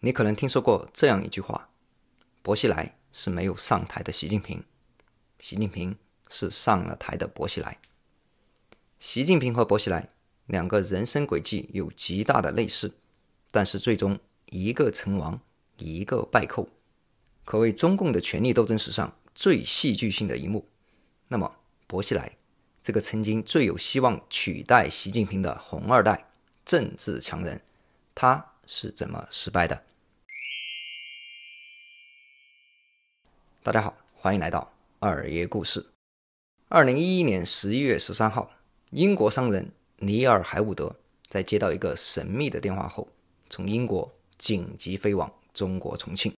你可能听说过这样一句话：“薄熙来是没有上台的习近平，习近平是上了台的薄熙来。习近平和薄熙来两个人生轨迹有极大的类似，但是最终一个成王，一个败寇，可谓中共的权力斗争史上最戏剧性的一幕。那么，薄熙来这个曾经最有希望取代习近平的红二代。政治强人，他是怎么失败的？大家好，欢迎来到二爷故事。二零一一年十一月十三号，英国商人尼尔海伍德在接到一个神秘的电话后，从英国紧急飞往中国重庆。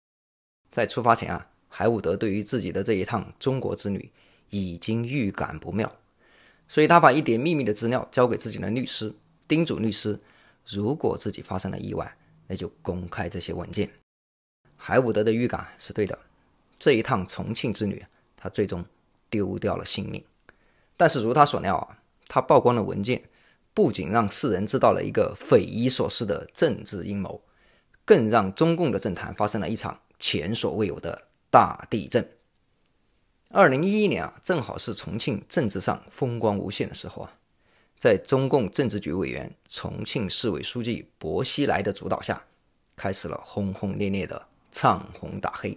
在出发前啊，海伍德对于自己的这一趟中国之旅已经预感不妙，所以他把一点秘密的资料交给自己的律师。叮嘱律师，如果自己发生了意外，那就公开这些文件。海伍德的预感是对的，这一趟重庆之旅，他最终丢掉了性命。但是如他所料啊，他曝光的文件不仅让世人知道了一个匪夷所思的政治阴谋，更让中共的政坛发生了一场前所未有的大地震。二零一一年啊，正好是重庆政治上风光无限的时候啊。在中共政治局委员、重庆市委书记薄熙来的主导下，开始了轰轰烈烈的唱红打黑。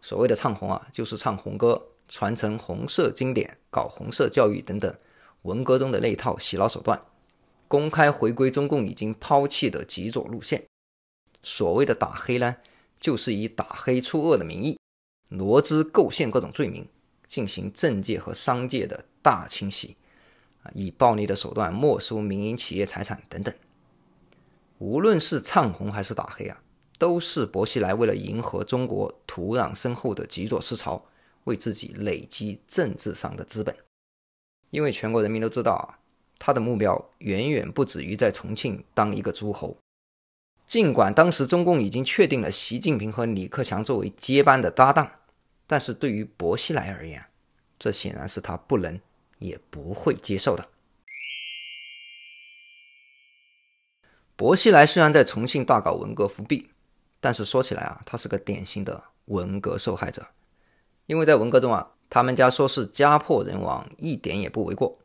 所谓的唱红啊，就是唱红歌、传承红色经典、搞红色教育等等，文革中的那一套洗脑手段，公开回归中共已经抛弃的极左路线。所谓的打黑呢，就是以打黑除恶的名义，罗织构陷各种罪名，进行政界和商界的大清洗。以暴力的手段没收民营企业财产等等，无论是唱红还是打黑啊，都是薄熙来为了迎合中国土壤深厚的极左思潮，为自己累积政治上的资本。因为全国人民都知道啊，他的目标远远不止于在重庆当一个诸侯。尽管当时中共已经确定了习近平和李克强作为接班的搭档，但是对于薄熙来而言，这显然是他不能。也不会接受的。薄熙来虽然在重庆大搞文革复辟，但是说起来啊，他是个典型的文革受害者。因为在文革中啊，他们家说是家破人亡，一点也不为过。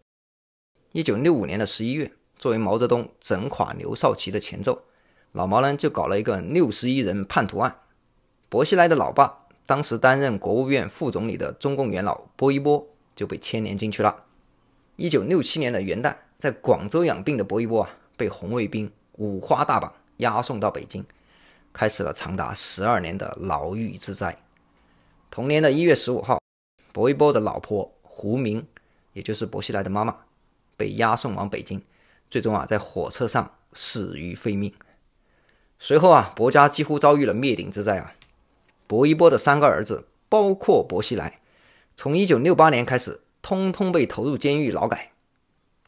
一九六五年的十一月，作为毛泽东整垮刘少奇的前奏，老毛呢就搞了一个六十一人叛徒案。薄熙来的老爸当时担任国务院副总理的中共元老薄一波就被牵连进去了。一九六七年的元旦，在广州养病的薄一波啊，被红卫兵五花大绑，押送到北京，开始了长达十二年的牢狱之灾。同年的一月十五号，薄一波的老婆胡明，也就是薄熙来的妈妈，被押送往北京，最终啊，在火车上死于非命。随后啊，薄家几乎遭遇了灭顶之灾啊，薄一波的三个儿子，包括薄熙来，从一九六八年开始。通通被投入监狱劳改，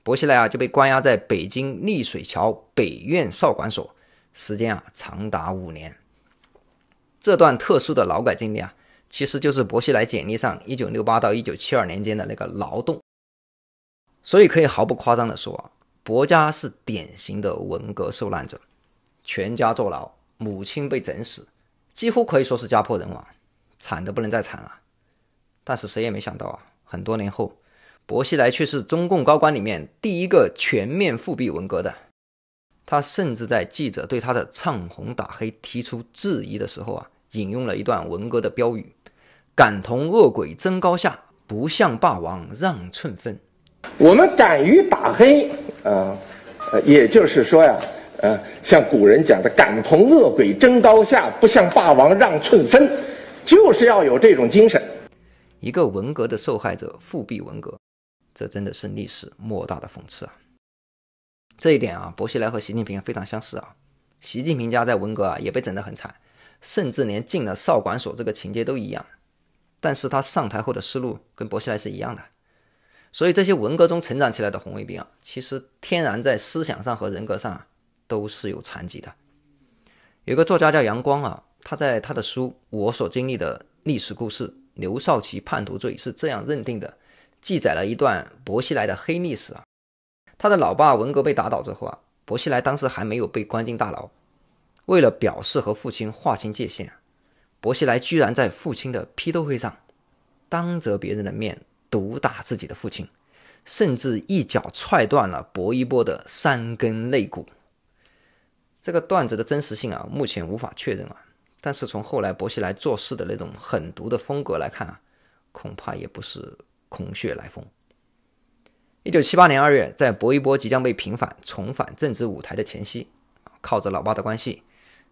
薄熙来啊就被关押在北京溧水桥北苑少管所，时间啊长达五年。这段特殊的劳改经历啊，其实就是薄熙来简历上1968到1972年间的那个劳动。所以可以毫不夸张的说啊，薄家是典型的文革受难者，全家坐牢，母亲被整死，几乎可以说是家破人亡，惨的不能再惨了。但是谁也没想到啊。很多年后，薄熙来却是中共高官里面第一个全面复辟文革的。他甚至在记者对他的唱红打黑提出质疑的时候啊，引用了一段文革的标语：“敢同恶鬼争高下，不向霸王让寸分。”我们敢于打黑啊，也就是说呀，呃，像古人讲的“敢同恶鬼争高下，不向霸王让寸分”，就是要有这种精神。一个文革的受害者复辟文革，这真的是历史莫大的讽刺啊！这一点啊，薄熙来和习近平非常相似啊。习近平家在文革啊也被整得很惨，甚至连进了少管所这个情节都一样。但是他上台后的思路跟薄熙来是一样的，所以这些文革中成长起来的红卫兵啊，其实天然在思想上和人格上都是有残疾的。有个作家叫杨光啊，他在他的书《我所经历的历史故事》。刘少奇叛徒罪是这样认定的，记载了一段薄熙来的黑历史啊。他的老爸文革被打倒之后啊，薄熙来当时还没有被关进大牢。为了表示和父亲划清界限，薄熙来居然在父亲的批斗会上当着别人的面毒打自己的父亲，甚至一脚踹断了薄一波的三根肋骨。这个段子的真实性啊，目前无法确认啊。但是从后来薄熙来做事的那种狠毒的风格来看啊，恐怕也不是空穴来风。一九七八年二月，在薄一波即将被平反、重返政治舞台的前夕，靠着老爸的关系，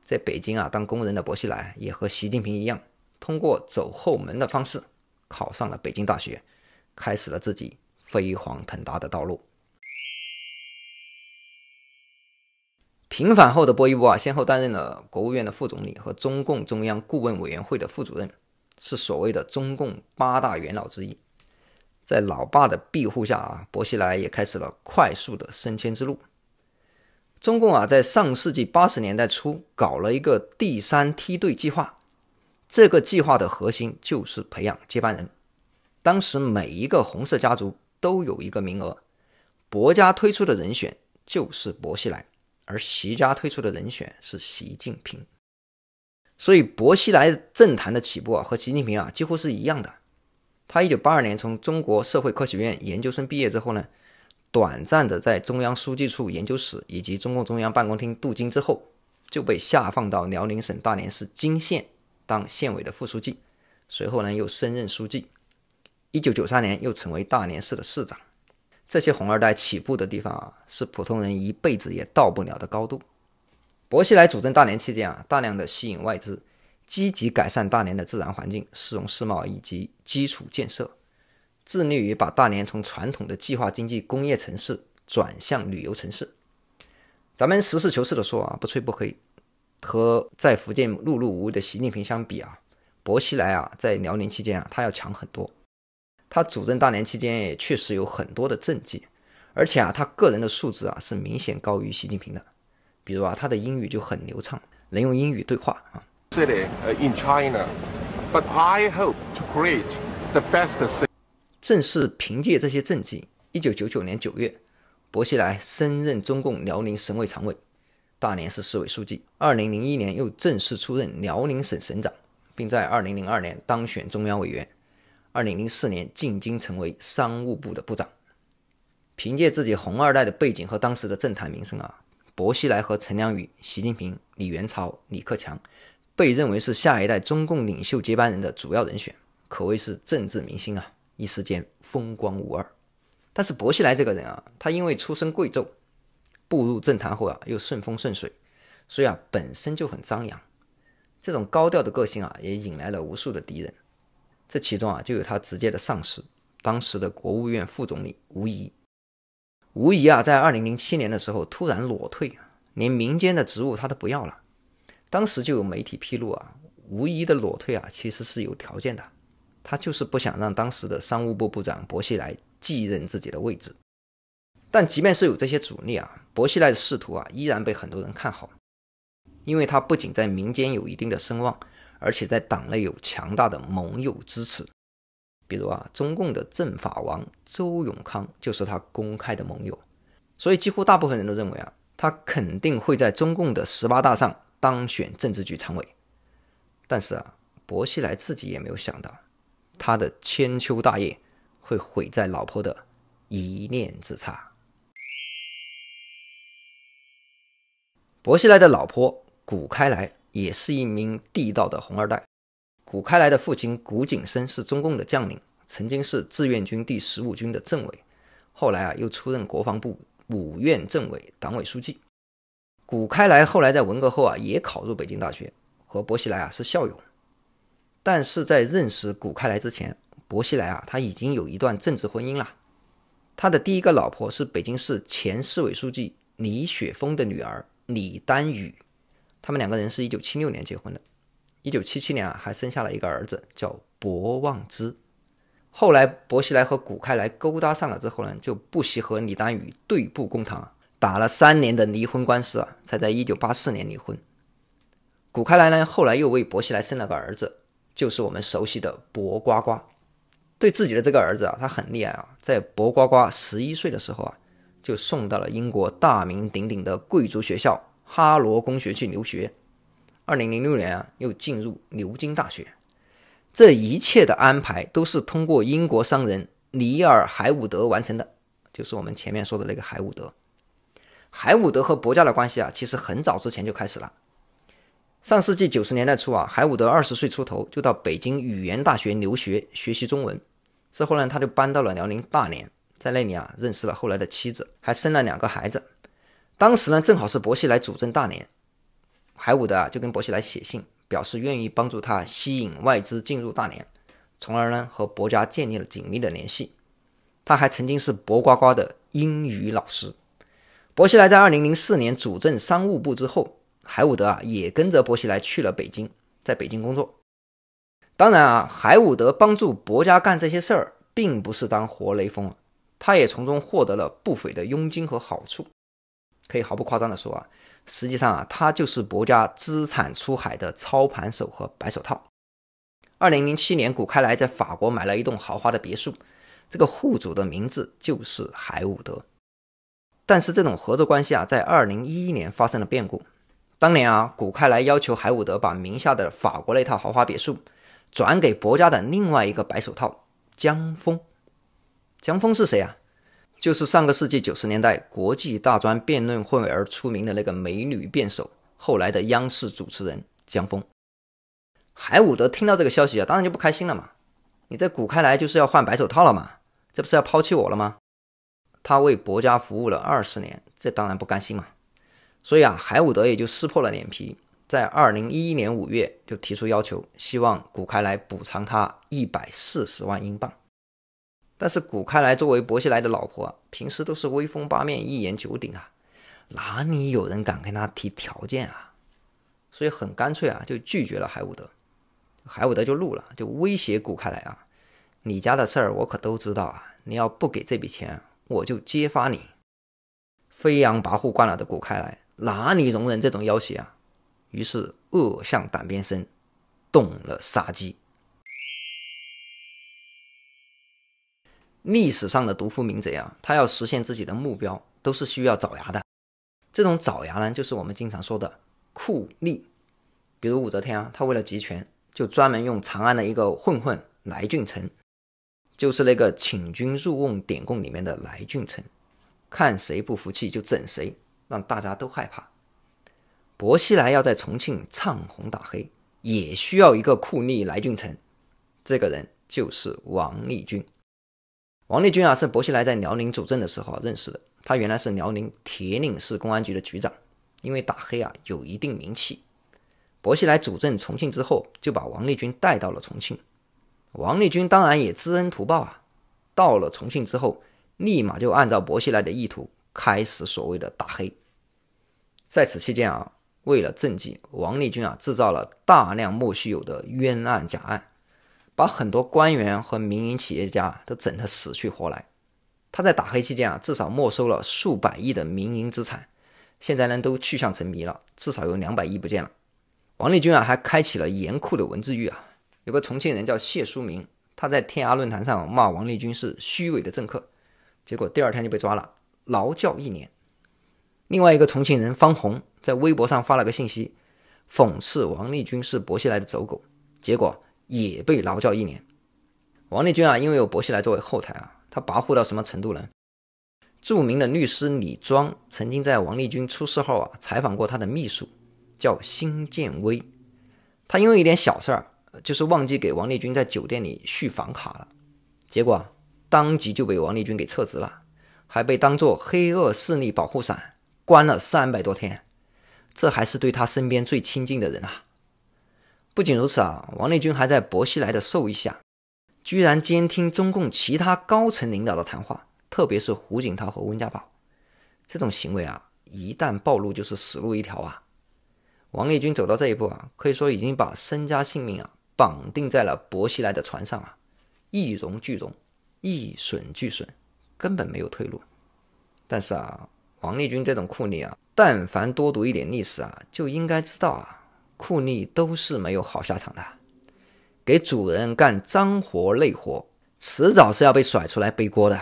在北京啊当工人的薄熙来也和习近平一样，通过走后门的方式考上了北京大学，开始了自己飞黄腾达的道路。平反后的波伊波啊，先后担任了国务院的副总理和中共中央顾问委员会的副主任，是所谓的中共八大元老之一。在老爸的庇护下啊，薄熙来也开始了快速的升迁之路。中共啊，在上世纪八十年代初搞了一个第三梯队计划，这个计划的核心就是培养接班人。当时每一个红色家族都有一个名额，薄家推出的人选就是薄熙来。而习家推出的人选是习近平，所以薄熙来政坛的起步啊，和习近平啊几乎是一样的。他一九八二年从中国社会科学院研究生毕业之后呢，短暂的在中央书记处研究室以及中共中央办公厅镀金之后，就被下放到辽宁省大连市金县当县委的副书记，随后呢又升任书记。一九九三年又成为大连市的市长。这些红二代起步的地方啊，是普通人一辈子也到不了的高度。薄熙来主政大连期间啊，大量的吸引外资，积极改善大连的自然环境、市容市貌以及基础建设，致力于把大连从传统的计划经济工业城市转向旅游城市。咱们实事求是的说啊，不吹不黑，和在福建碌碌无为的习近平相比啊，薄熙来啊，在辽宁期间啊，他要强很多。他主政大连期间也确实有很多的政绩，而且啊，他个人的素质啊是明显高于习近平的。比如啊，他的英语就很流畅，能用英语对话啊。这里 y i n China，but I hope to create the best city。正是凭借这些政绩，一九九九年九月，薄熙来升任中共辽宁省委常委、大连市市委书记。二零零一年又正式出任辽宁省省长，并在二零零二年当选中央委员。二零零四年进京，成为商务部的部长。凭借自己红二代的背景和当时的政坛名声啊，薄熙来和陈良宇、习近平、李元朝、李克强，被认为是下一代中共领袖接班人的主要人选，可谓是政治明星啊，一时间风光无二。但是薄熙来这个人啊，他因为出身贵胄，步入政坛后啊又顺风顺水，所以啊本身就很张扬。这种高调的个性啊，也引来了无数的敌人。这其中啊，就有他直接的上司，当时的国务院副总理吴仪。吴仪啊，在二零零七年的时候突然裸退，连民间的职务他都不要了。当时就有媒体披露啊，吴仪的裸退啊，其实是有条件的，他就是不想让当时的商务部部长薄熙来继任自己的位置。但即便是有这些阻力啊，薄熙来的仕途啊，依然被很多人看好，因为他不仅在民间有一定的声望。而且在党内有强大的盟友支持，比如啊，中共的政法王周永康就是他公开的盟友，所以几乎大部分人都认为啊，他肯定会在中共的十八大上当选政治局常委。但是啊，薄熙来自己也没有想到，他的千秋大业会毁在老婆的一念之差。薄熙来的老婆谷开来。也是一名地道的红二代，谷开来的父亲谷景生是中共的将领，曾经是志愿军第十五军的政委，后来啊又出任国防部五院政委、党委书记。谷开来后来在文革后啊也考入北京大学，和薄熙来啊是校友。但是在认识谷开来之前，薄熙来啊他已经有一段政治婚姻了，他的第一个老婆是北京市前市委书记李雪峰的女儿李丹雨。他们两个人是一九七六年结婚的，一九七七年啊还生下了一个儿子叫博望之。后来薄熙来和古开来勾搭上了之后呢，就不惜和李丹宇对簿公堂，打了三年的离婚官司啊，才在一九八四年离婚。古开来呢后来又为薄熙来生了个儿子，就是我们熟悉的薄瓜瓜。对自己的这个儿子啊，他很溺爱啊，在薄瓜瓜十一岁的时候啊，就送到了英国大名鼎鼎的贵族学校。哈罗公学去留学，二零零六年啊，又进入牛津大学。这一切的安排都是通过英国商人尼尔·海伍德完成的，就是我们前面说的那个海伍德。海伍德和伯家的关系啊，其实很早之前就开始了。上世纪九十年代初啊，海伍德二十岁出头就到北京语言大学留学学习中文，之后呢，他就搬到了辽宁大连，在那里啊，认识了后来的妻子，还生了两个孩子。当时呢，正好是薄熙来主政大连，海伍德啊就跟薄熙来写信，表示愿意帮助他吸引外资进入大连，从而呢和薄家建立了紧密的联系。他还曾经是薄瓜瓜的英语老师。薄熙来在2004年主政商务部之后，海伍德啊也跟着薄熙来去了北京，在北京工作。当然啊，海伍德帮助薄家干这些事儿，并不是当活雷锋，他也从中获得了不菲的佣金和好处。可以毫不夸张的说啊，实际上啊，他就是博家资产出海的操盘手和白手套。二零零七年，古开来在法国买了一栋豪华的别墅，这个户主的名字就是海伍德。但是这种合作关系啊，在二零一一年发生了变故。当年啊，古开来要求海伍德把名下的法国那套豪华别墅转给博家的另外一个白手套江峰。江峰是谁啊？就是上个世纪九十年代国际大专辩论会而出名的那个美女辩手，后来的央视主持人江峰。海伍德听到这个消息啊，当然就不开心了嘛！你这古开来就是要换白手套了嘛？这不是要抛弃我了吗？他为国家服务了二十年，这当然不甘心嘛！所以啊，海伍德也就撕破了脸皮，在二零一一年五月就提出要求，希望古开来补偿他一百四十万英镑。但是古开来作为薄熙来的老婆，平时都是威风八面、一言九鼎啊，哪里有人敢跟他提条件啊？所以很干脆啊，就拒绝了海伍德。海伍德就怒了，就威胁古开来啊：“你家的事儿我可都知道啊，你要不给这笔钱，我就揭发你！”飞扬跋扈惯了的古开来哪里容忍这种要挟啊？于是恶向胆边生，动了杀机。历史上的毒夫名贼啊，他要实现自己的目标，都是需要爪牙的。这种爪牙呢，就是我们经常说的酷吏。比如武则天啊，她为了集权，就专门用长安的一个混混来俊臣，就是那个“请君入瓮”典供里面的来俊臣，看谁不服气就整谁，让大家都害怕。薄熙来要在重庆唱红打黑，也需要一个酷吏来俊臣，这个人就是王立军。王立军啊，是薄熙来在辽宁主政的时候认识的。他原来是辽宁铁岭市公安局的局长，因为打黑啊有一定名气。薄熙来主政重庆之后，就把王立军带到了重庆。王立军当然也知恩图报啊，到了重庆之后，立马就按照薄熙来的意图开始所谓的打黑。在此期间啊，为了政绩，王立军啊制造了大量莫须有的冤案假案。把很多官员和民营企业家都整得死去活来，他在打黑期间啊，至少没收了数百亿的民营资产，现在呢都去向成谜了，至少有两百亿不见了。王立军啊还开启了严酷的文字狱啊，有个重庆人叫谢书明，他在天涯论坛上骂王立军是虚伪的政客，结果第二天就被抓了，劳教一年。另外一个重庆人方红在微博上发了个信息，讽刺王立军是薄熙来的走狗，结果。也被劳教一年。王立军啊，因为有薄熙来作为后台啊，他跋扈到什么程度呢？著名的律师李庄曾经在王立军出事后啊，采访过他的秘书，叫辛建威。他因为一点小事儿，就是忘记给王立军在酒店里续房卡了，结果当即就被王立军给撤职了，还被当做黑恶势力保护伞关了三百多天。这还是对他身边最亲近的人啊。不仅如此啊，王立军还在薄熙来的授意下，居然监听中共其他高层领导的谈话，特别是胡锦涛和温家宝。这种行为啊，一旦暴露就是死路一条啊！王立军走到这一步啊，可以说已经把身家性命啊绑定在了薄熙来的船上啊，一荣俱荣，一损俱损，根本没有退路。但是啊，王立军这种酷吏啊，但凡多读一点历史啊，就应该知道啊。库利都是没有好下场的，给主人干脏活累活，迟早是要被甩出来背锅的。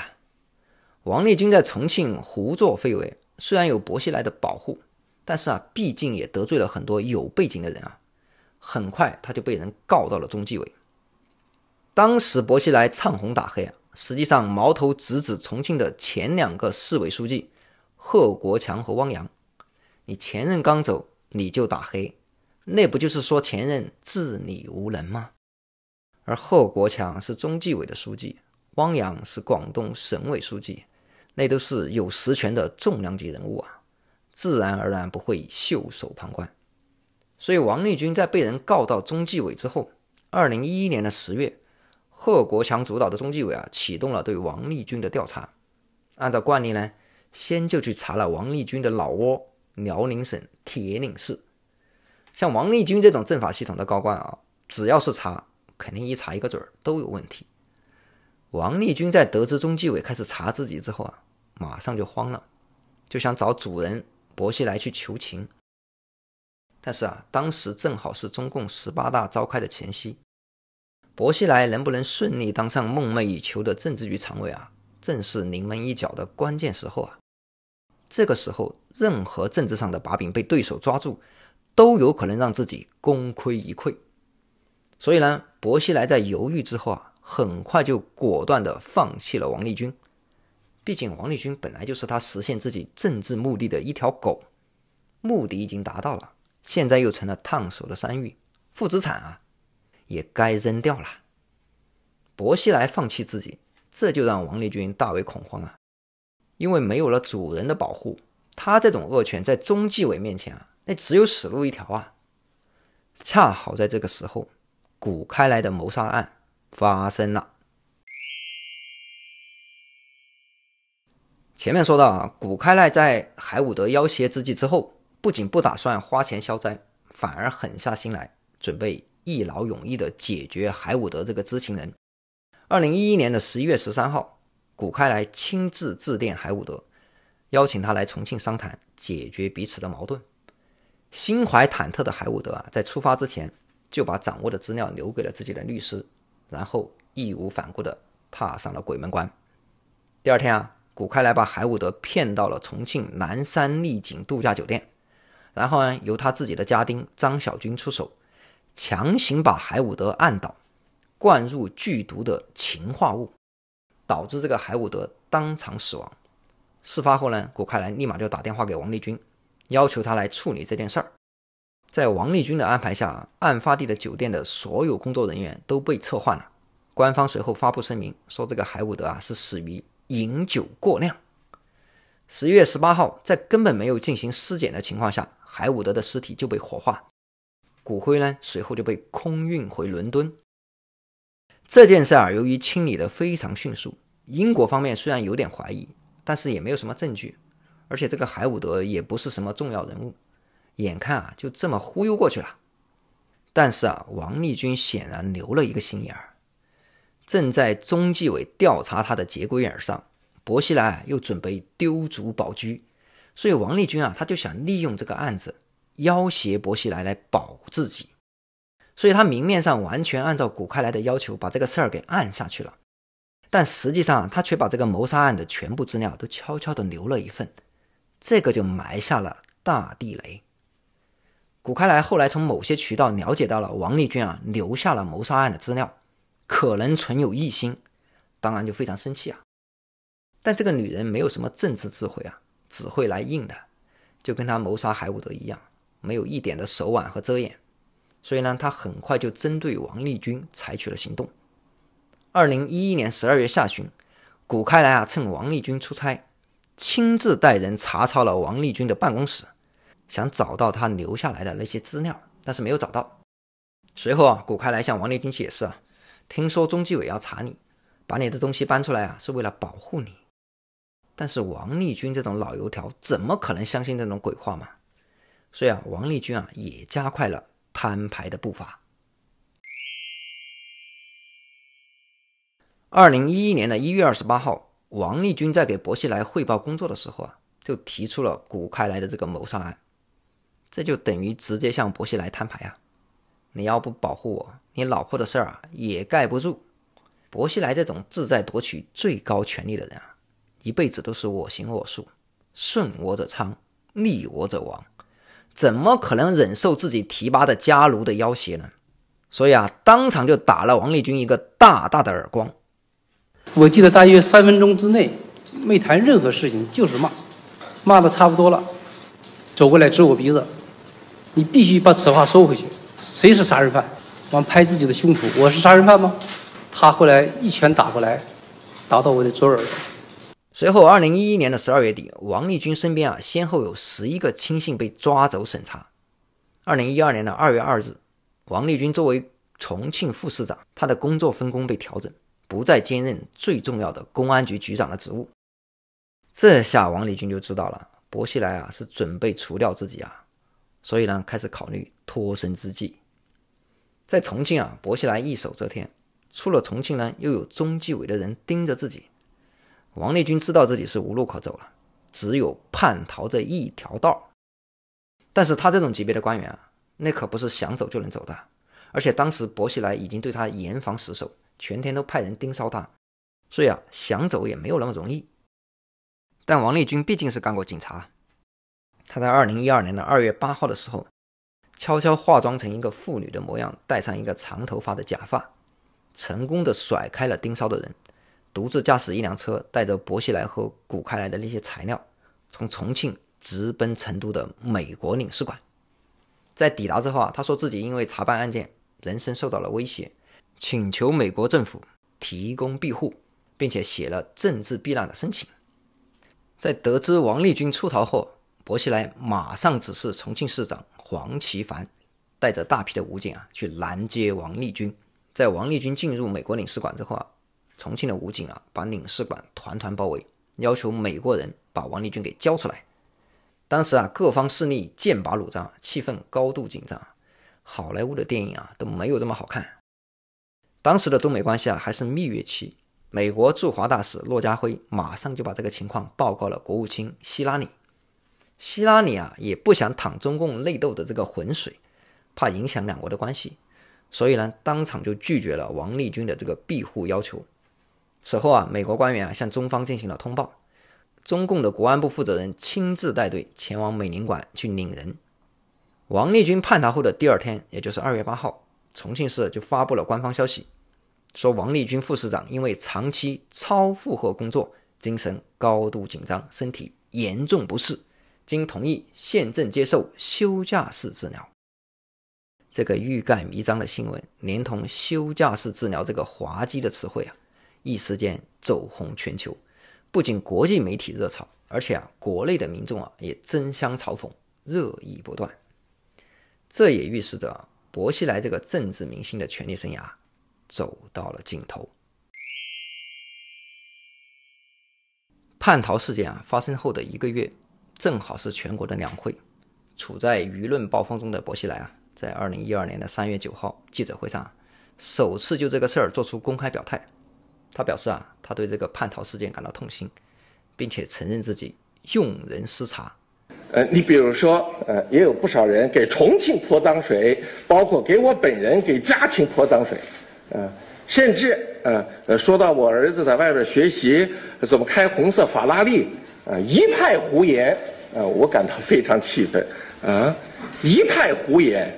王立军在重庆胡作非为，虽然有薄熙来的保护，但是啊，毕竟也得罪了很多有背景的人啊，很快他就被人告到了中纪委。当时薄熙来唱红打黑啊，实际上矛头直指重庆的前两个市委书记贺国强和汪洋。你前任刚走，你就打黑。那不就是说前任治理无能吗？而贺国强是中纪委的书记，汪洋是广东省委书记，那都是有实权的重量级人物啊，自然而然不会袖手旁观。所以王立军在被人告到中纪委之后，二零一一年的十月，贺国强主导的中纪委啊启动了对王立军的调查。按照惯例呢，先就去查了王立军的老窝——辽宁省铁岭市。像王立军这种政法系统的高官啊，只要是查，肯定一查一个准儿，都有问题。王立军在得知中纪委开始查自己之后啊，马上就慌了，就想找主人薄熙来去求情。但是啊，当时正好是中共十八大召开的前夕，薄熙来能不能顺利当上梦寐以求的政治局常委啊，正是临门一脚的关键时候啊。这个时候，任何政治上的把柄被对手抓住。都有可能让自己功亏一篑，所以呢，薄熙来在犹豫之后啊，很快就果断的放弃了王立军。毕竟王立军本来就是他实现自己政治目的的一条狗，目的已经达到了，现在又成了烫手的山芋，负资产啊，也该扔掉了。薄熙来放弃自己，这就让王立军大为恐慌啊，因为没有了主人的保护，他这种恶犬在中纪委面前啊。那只有死路一条啊！恰好在这个时候，古开来的谋杀案发生了。前面说到啊，古开来在海伍德要挟之际之后，不仅不打算花钱消灾，反而狠下心来，准备一劳永逸的解决海伍德这个知情人。二零一一年的十一月十三号，古开来亲自致电海伍德，邀请他来重庆商谈，解决彼此的矛盾。心怀忐忑的海伍德啊，在出发之前就把掌握的资料留给了自己的律师，然后义无反顾地踏上了鬼门关。第二天啊，古开来把海伍德骗到了重庆南山丽景度假酒店，然后呢，由他自己的家丁张小军出手，强行把海伍德按倒，灌入剧毒的氰化物，导致这个海伍德当场死亡。事发后呢，古开来立马就打电话给王立军。要求他来处理这件事儿，在王立军的安排下，案发地的酒店的所有工作人员都被撤换了。官方随后发布声明说，这个海伍德啊是死于饮酒过量。十一月十八号，在根本没有进行尸检的情况下，海伍德的尸体就被火化，骨灰呢随后就被空运回伦敦。这件事儿由于清理的非常迅速，英国方面虽然有点怀疑，但是也没有什么证据。而且这个海伍德也不是什么重要人物，眼看啊就这么忽悠过去了。但是啊，王立军显然留了一个心眼儿，正在中纪委调查他的节骨眼上，薄熙来又准备丢卒保车，所以王立军啊他就想利用这个案子要挟薄熙来来保自己，所以他明面上完全按照谷开来的要求把这个事儿给按下去了，但实际上他却把这个谋杀案的全部资料都悄悄地留了一份。这个就埋下了大地雷。古开来后来从某些渠道了解到了王丽军啊留下了谋杀案的资料，可能存有异心，当然就非常生气啊。但这个女人没有什么政治智慧啊，只会来硬的，就跟他谋杀海伍德一样，没有一点的手腕和遮掩，所以呢，他很快就针对王丽君采取了行动。二零一一年十二月下旬，古开来啊趁王丽君出差。亲自带人查抄了王立军的办公室，想找到他留下来的那些资料，但是没有找到。随后啊，谷开来向王立军解释啊，听说中纪委要查你，把你的东西搬出来啊，是为了保护你。但是王立军这种老油条，怎么可能相信这种鬼话嘛？所以啊，王立军啊，也加快了摊牌的步伐。二零一一年的一月二十八号。王立军在给薄熙来汇报工作的时候啊，就提出了古开来的这个谋杀案，这就等于直接向薄熙来摊牌啊！你要不保护我，你老婆的事儿啊也盖不住。薄熙来这种志在夺取最高权力的人啊，一辈子都是我行我素，顺我者昌，逆我者亡，怎么可能忍受自己提拔的家奴的要挟呢？所以啊，当场就打了王立军一个大大的耳光。我记得大约三分钟之内，没谈任何事情，就是骂，骂的差不多了，走过来指我鼻子，你必须把此话收回去。谁是杀人犯？完拍自己的胸脯，我是杀人犯吗？他后来一拳打过来，打到我的左耳。随后，二零一一年的十二月底，王立军身边啊，先后有十一个亲信被抓走审查。二零一二年的二月二日，王立军作为重庆副市长，他的工作分工被调整。不再兼任最重要的公安局局长的职务，这下王立军就知道了，薄熙来啊是准备除掉自己啊，所以呢开始考虑脱身之计。在重庆啊，薄熙来一手遮天，出了重庆呢，又有中纪委的人盯着自己。王立军知道自己是无路可走了，只有叛逃这一条道但是他这种级别的官员啊，那可不是想走就能走的，而且当时薄熙来已经对他严防死守。全天都派人盯梢他，所以啊，想走也没有那么容易。但王立军毕竟是干过警察，他在二零一二年的二月八号的时候，悄悄化妆成一个妇女的模样，戴上一个长头发的假发，成功的甩开了盯梢的人，独自驾驶一辆车，带着薄熙来和谷开来的那些材料，从重庆直奔成都的美国领事馆。在抵达之后啊，他说自己因为查办案件，人身受到了威胁。请求美国政府提供庇护，并且写了政治避难的申请。在得知王立军出逃后，薄熙来马上指示重庆市长黄奇帆带着大批的武警啊去拦截王立军。在王立军进入美国领事馆之后啊，重庆的武警啊把领事馆团团包围，要求美国人把王立军给交出来。当时啊，各方势力剑拔弩张，气氛高度紧张，好莱坞的电影啊都没有这么好看。当时的中美关系啊还是蜜月期，美国驻华大使骆家辉马上就把这个情况报告了国务卿希拉里。希拉里啊也不想淌中共内斗的这个浑水，怕影响两国的关系，所以呢当场就拒绝了王立军的这个庇护要求。此后啊，美国官员啊向中方进行了通报，中共的国安部负责人亲自带队前往美领馆去领人。王立军叛逃后的第二天，也就是二月八号，重庆市就发布了官方消息。说，王立军副市长因为长期超负荷工作，精神高度紧张，身体严重不适，经同意，现正接受休假式治疗。这个欲盖弥彰的新闻，连同“休假式治疗”这个滑稽的词汇啊，一时间走红全球。不仅国际媒体热炒，而且啊，国内的民众啊也争相嘲讽，热议不断。这也预示着薄熙来这个政治明星的权力生涯。走到了尽头。叛逃事件啊发生后的一个月，正好是全国的两会，处在舆论暴风中的薄熙来啊，在二零一二年的三月九号记者会上，首次就这个事儿做出公开表态。他表示啊，他对这个叛逃事件感到痛心，并且承认自己用人失察。呃，你比如说，呃，也有不少人给重庆泼脏水，包括给我本人、给家庭泼脏水。嗯，甚至呃呃，说到我儿子在外边学习怎么开红色法拉利，呃，一派胡言，呃，我感到非常气愤，啊，一派胡言，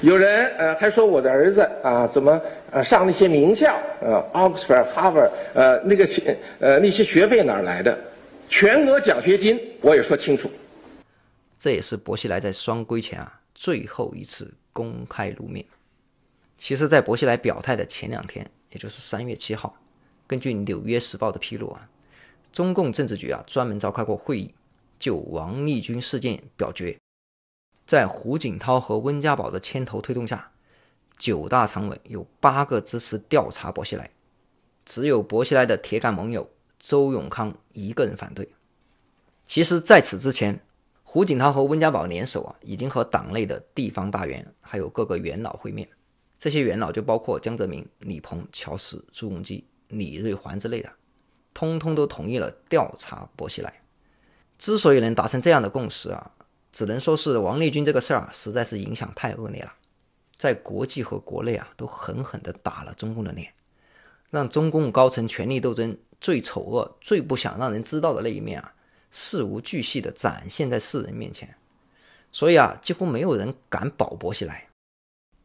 有人呃还说我的儿子啊怎么呃上那些名校呃 Oxford Harvard 呃那个学呃那些学费哪儿来的，全额奖学金我也说清楚，这也是薄熙来在双规前啊最后一次公开露面。其实，在薄熙来表态的前两天，也就是三月七号，根据《纽约时报》的披露啊，中共政治局啊专门召开过会议，就王立军事件表决。在胡锦涛和温家宝的牵头推动下，九大常委有八个支持调查薄熙来，只有薄熙来的铁杆盟友周永康一个人反对。其实，在此之前，胡锦涛和温家宝联手啊，已经和党内的地方大员还有各个元老会面。这些元老就包括江泽民、李鹏、乔石、朱镕基、李瑞环之类的，通通都同意了调查薄熙来。之所以能达成这样的共识啊，只能说是王立军这个事儿啊，实在是影响太恶劣了，在国际和国内啊，都狠狠地打了中共的脸，让中共高层权力斗争最丑恶、最不想让人知道的那一面啊，事无巨细地展现在世人面前。所以啊，几乎没有人敢保薄熙来。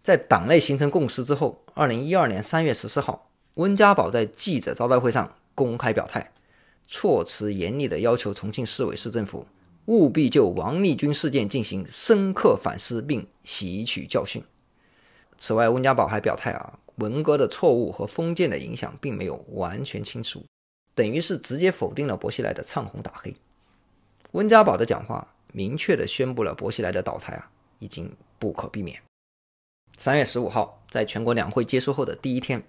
在党内形成共识之后，二零一二年三月十四号，温家宝在记者招待会上公开表态，措辞严厉地要求重庆市委市政府务必就王立军事件进行深刻反思并吸取教训。此外，温家宝还表态啊，文革的错误和封建的影响并没有完全清除，等于是直接否定了薄熙来的唱红打黑。温家宝的讲话明确地宣布了薄熙来的倒台啊，已经不可避免。三月十五号，在全国两会结束后的第一天，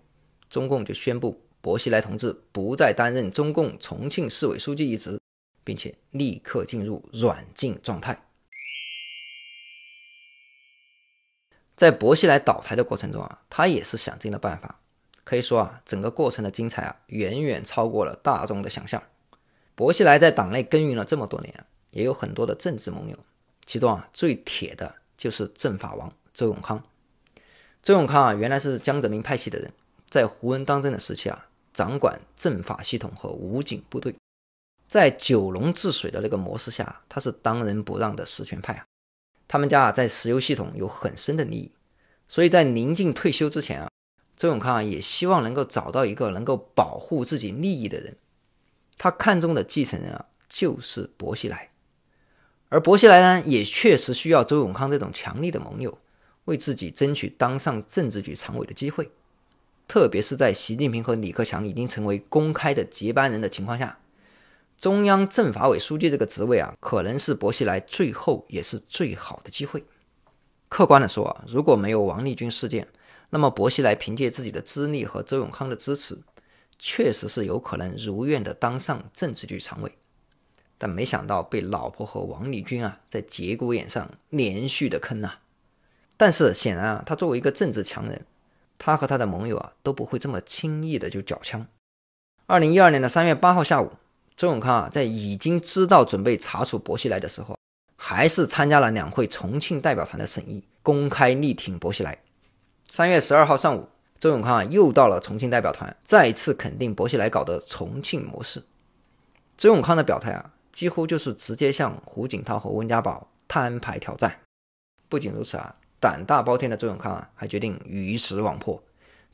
中共就宣布薄熙来同志不再担任中共重庆市委书记一职，并且立刻进入软禁状态。在薄熙来倒台的过程中啊，他也是想尽了办法，可以说啊，整个过程的精彩啊，远远超过了大众的想象。薄熙来在党内耕耘了这么多年，也有很多的政治盟友，其中啊，最铁的就是政法王周永康。周永康啊，原来是江泽民派系的人，在胡温当政的时期啊，掌管政法系统和武警部队，在九龙治水的那个模式下，他是当仁不让的实权派啊。他们家啊，在石油系统有很深的利益，所以在临近退休之前啊，周永康啊，也希望能够找到一个能够保护自己利益的人。他看中的继承人啊，就是薄熙来，而薄熙来呢，也确实需要周永康这种强力的盟友。为自己争取当上政治局常委的机会，特别是在习近平和李克强已经成为公开的接班人的情况下，中央政法委书记这个职位啊，可能是薄熙来最后也是最好的机会。客观的说啊，如果没有王立军事件，那么薄熙来凭借自己的资历和周永康的支持，确实是有可能如愿的当上政治局常委。但没想到被老婆和王立军啊，在节骨眼上连续的坑啊。但是显然啊，他作为一个政治强人，他和他的盟友啊都不会这么轻易的就缴枪。二零一二年的三月八号下午，周永康啊在已经知道准备查处薄熙来的时，候还是参加了两会重庆代表团的审议，公开力挺薄熙来。三月十二号上午，周永康啊又到了重庆代表团，再次肯定薄熙来搞的重庆模式。周永康的表态啊，几乎就是直接向胡锦涛和温家宝摊牌挑战。不仅如此啊。胆大包天的周永康啊，还决定鱼死网破，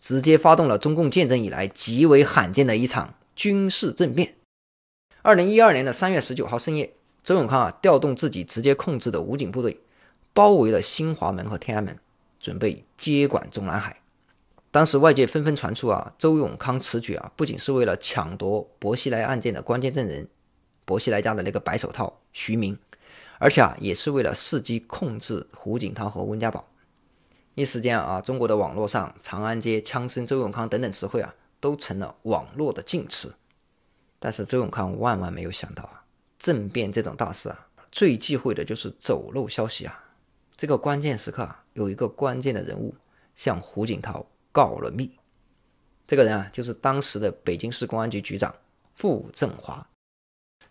直接发动了中共建政以来极为罕见的一场军事政变。二零一二年的三月十九号深夜，周永康啊，调动自己直接控制的武警部队，包围了新华门和天安门，准备接管中南海。当时外界纷纷传出啊，周永康此举啊，不仅是为了抢夺薄熙来案件的关键证人，薄熙来家的那个白手套徐明。而且啊，也是为了伺机控制胡锦涛和温家宝。一时间啊，中国的网络上“长安街”“枪声”“周永康”等等词汇啊，都成了网络的禁词。但是周永康万万没有想到啊，政变这种大事啊，最忌讳的就是走漏消息啊。这个关键时刻啊，有一个关键的人物向胡锦涛告了密。这个人啊，就是当时的北京市公安局局长傅政华。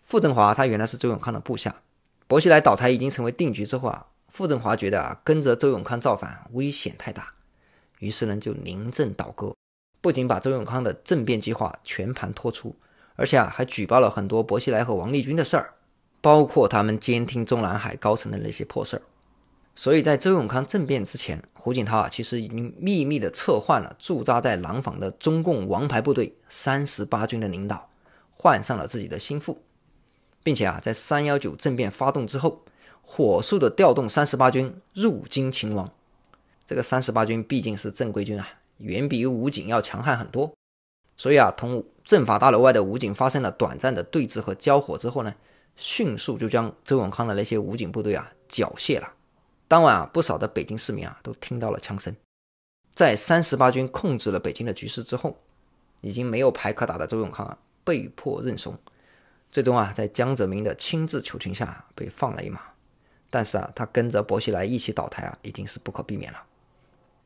傅政华他原来是周永康的部下。薄熙来倒台已经成为定局之后啊，傅政华觉得啊跟着周永康造反危险太大，于是呢就临阵倒戈，不仅把周永康的政变计划全盘托出，而且啊还举报了很多薄熙来和王立军的事儿，包括他们监听中南海高层的那些破事儿。所以在周永康政变之前，胡锦涛啊其实已经秘密的策换了驻扎在廊坊的中共王牌部队三十八军的领导，换上了自己的心腹。并且啊，在三幺九政变发动之后，火速的调动三十八军入京擒王。这个三十八军毕竟是正规军啊，远比武警要强悍很多。所以啊，同政法大楼外的武警发生了短暂的对峙和交火之后呢，迅速就将周永康的那些武警部队啊缴械了。当晚啊，不少的北京市民啊都听到了枪声。在三十八军控制了北京的局势之后，已经没有牌可打的周永康啊，被迫认怂。最终啊，在江泽民的亲自求情下被放了一马，但是啊，他跟着薄熙来一起倒台啊，已经是不可避免了。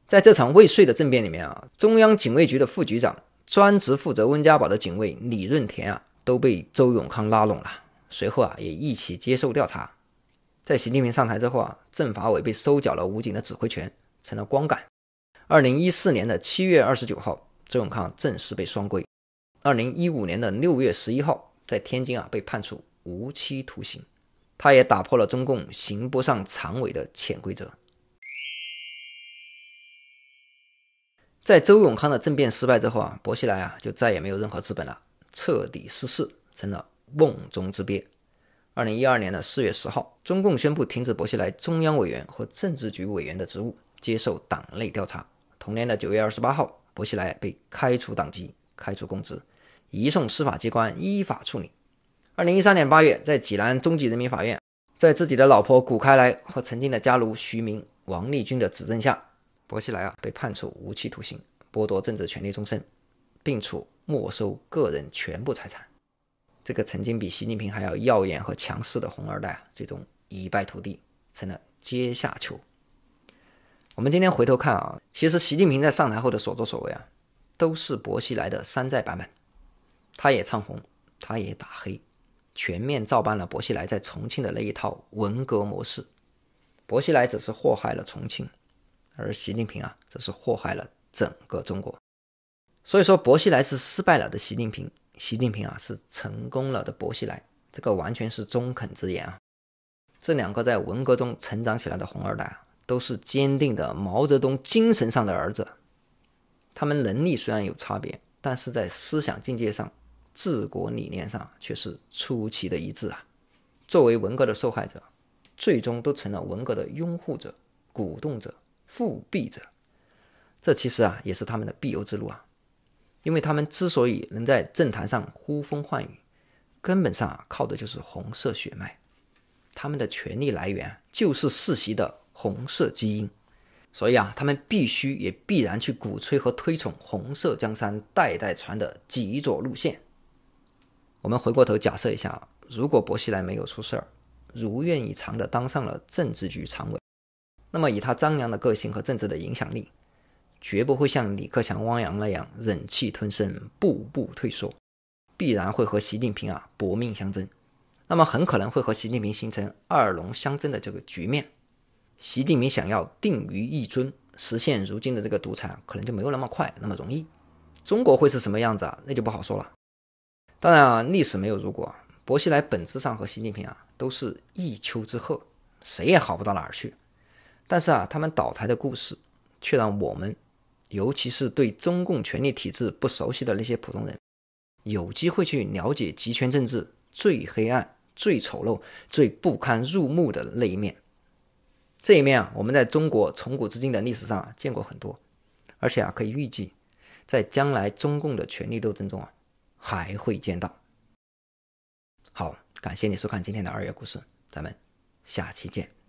在这场未遂的政变里面啊，中央警卫局的副局长、专职负责温家宝的警卫李润田啊，都被周永康拉拢了，随后啊，也一起接受调查。在习近平上台之后啊，政法委被收缴了武警的指挥权，成了光杆。二零一四年的七月二十九号，周永康正式被双规。二零一五年的六月十一号。在天津啊，被判处无期徒刑，他也打破了中共刑不上常委的潜规则。在周永康的政变失败之后啊，薄熙来啊就再也没有任何资本了，彻底失势，成了瓮中之鳖。二零一二年的四月十号，中共宣布停止薄熙来中央委员和政治局委员的职务，接受党内调查。同年的九月二十八号，薄熙来被开除党籍，开除公职。移送司法机关依法处理。二零一三年八月，在济南中级人民法院，在自己的老婆谷开来和曾经的家奴徐明、王立军的指证下，薄熙来啊被判处无期徒刑，剥夺政治权利终身，并处没收个人全部财产。这个曾经比习近平还要耀眼和强势的红二代啊，最终一败涂地，成了阶下囚。我们今天回头看啊，其实习近平在上台后的所作所为啊，都是薄熙来的山寨版本。他也唱红，他也打黑，全面照搬了薄熙来在重庆的那一套文革模式。薄熙来只是祸害了重庆，而习近平啊，则是祸害了整个中国。所以说，薄熙来是失败了的习近平，习近平啊，是成功了的薄熙来。这个完全是中肯之言啊！这两个在文革中成长起来的红二代啊，都是坚定的毛泽东精神上的儿子。他们能力虽然有差别，但是在思想境界上。治国理念上却是出奇的一致啊！作为文革的受害者，最终都成了文革的拥护者、鼓动者、复辟者。这其实啊，也是他们的必由之路啊！因为他们之所以能在政坛上呼风唤雨，根本上啊，靠的就是红色血脉，他们的权力来源就是世袭的红色基因。所以啊，他们必须也必然去鼓吹和推崇红色江山代代传的极左路线。我们回过头假设一下，如果薄熙来没有出事儿，如愿以偿的当上了政治局常委，那么以他张扬的个性和政治的影响力，绝不会像李克强、汪洋那样忍气吞声、步步退缩，必然会和习近平啊搏命相争，那么很可能会和习近平形成二龙相争的这个局面。习近平想要定于一尊，实现如今的这个独裁，可能就没有那么快那么容易。中国会是什么样子啊？那就不好说了。当然啊，历史没有如果。薄熙来本质上和习近平啊都是一丘之貉，谁也好不到哪儿去。但是啊，他们倒台的故事，却让我们，尤其是对中共权力体制不熟悉的那些普通人，有机会去了解集权政治最黑暗、最丑陋、最不堪入目的那一面。这一面啊，我们在中国从古至今的历史上啊见过很多，而且啊可以预计，在将来中共的权力斗争中啊。还会见到。好，感谢你收看今天的二月故事，咱们下期见。